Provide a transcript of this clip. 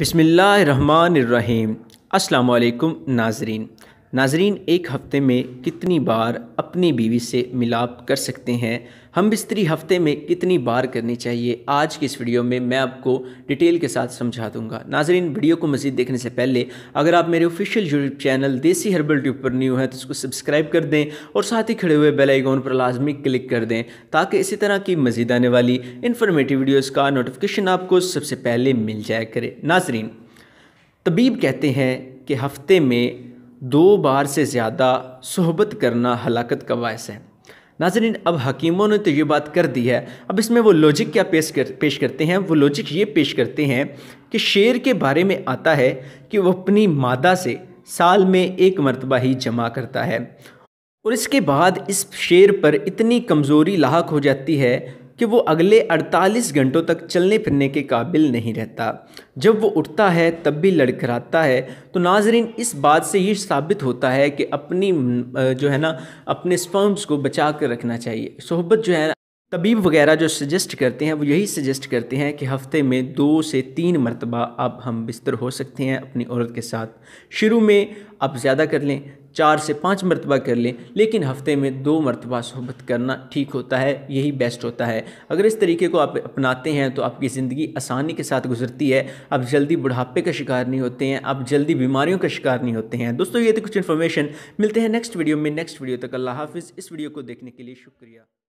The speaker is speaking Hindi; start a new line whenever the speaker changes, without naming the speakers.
बिसमीम् अल्लाम नाजरीन नाजरीन एक हफ़्ते में कितनी बार अपनी बीवी से मिलाप कर सकते हैं हम बिस्तरी हफ़्ते में कितनी बार करनी चाहिए आज की इस वीडियो में मैं आपको डिटेल के साथ समझा दूंगा नाजरीन वीडियो को मज़ीद देखने से पहले अगर आप मेरे official YouTube channel Desi herbal tube पर न्यू हैं तो उसको सब्सक्राइब कर दें और साथ ही खड़े हुए बेल आइकॉन पर लाजमी क्लिक कर दें ताकि इसी तरह की मज़ीद आने वाली इन्फॉर्मेटिव वीडियोज़ का नोटिफिकेशन आपको सबसे पहले मिल जाया करे नाजरीन तबीब कहते हैं कि हफ़्ते में दो बार से ज़्यादा सहबत करना हलाकत का बायस है नाजरीन अब हकीमों ने तो ये बात कर दी है अब इसमें वो लॉजिक क्या पेश कर पेश करते हैं वो लॉजिक ये पेश करते हैं कि शेर के बारे में आता है कि वो अपनी मादा से साल में एक मरतबा ही जमा करता है और इसके बाद इस शेर पर इतनी कमज़ोरी लाक हो जाती है कि वो अगले 48 घंटों तक चलने फिरने के काबिल नहीं रहता जब वो उठता है तब भी लड़खड़ाता है तो नाजरीन इस बात से ये साबित होता है कि अपनी जो है ना अपने स्पर्म्स को बचा कर रखना चाहिए सोहबत जो है ना तबीब वगैरह जो सजेस्ट करते हैं वो यही सजेस्ट करते हैं कि हफ्ते में दो से तीन मरतबा आप हम बिस्तर हो सकते हैं अपनी औरत के साथ शुरू में आप ज़्यादा कर लें चार से पाँच मरतबा कर लें लेकिन हफ्ते में दो मरतबा सहबत करना ठीक होता है यही बेस्ट होता है अगर इस तरीके को आप अपनाते हैं तो आपकी ज़िंदगी आसानी के साथ गुजरती है आप जल्दी बुढ़ापे का शिकार नहीं होते हैं आप जल्दी बीमारियों का शिकार नहीं होते हैं दोस्तों ये तो कुछ इन्फॉर्मेशन मिलते हैं नेक्स्ट वीडियो में नेक्स्ट वीडियो तक अल्लाह हाफ़ इस वीडियो को देखने के लिए शुक्रिया